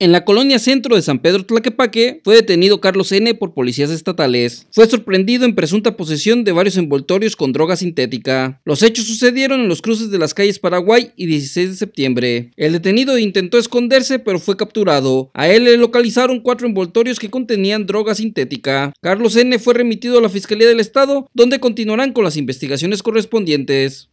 En la colonia centro de San Pedro Tlaquepaque fue detenido Carlos N. por policías estatales. Fue sorprendido en presunta posesión de varios envoltorios con droga sintética. Los hechos sucedieron en los cruces de las calles Paraguay y 16 de septiembre. El detenido intentó esconderse pero fue capturado. A él le localizaron cuatro envoltorios que contenían droga sintética. Carlos N. fue remitido a la Fiscalía del Estado donde continuarán con las investigaciones correspondientes.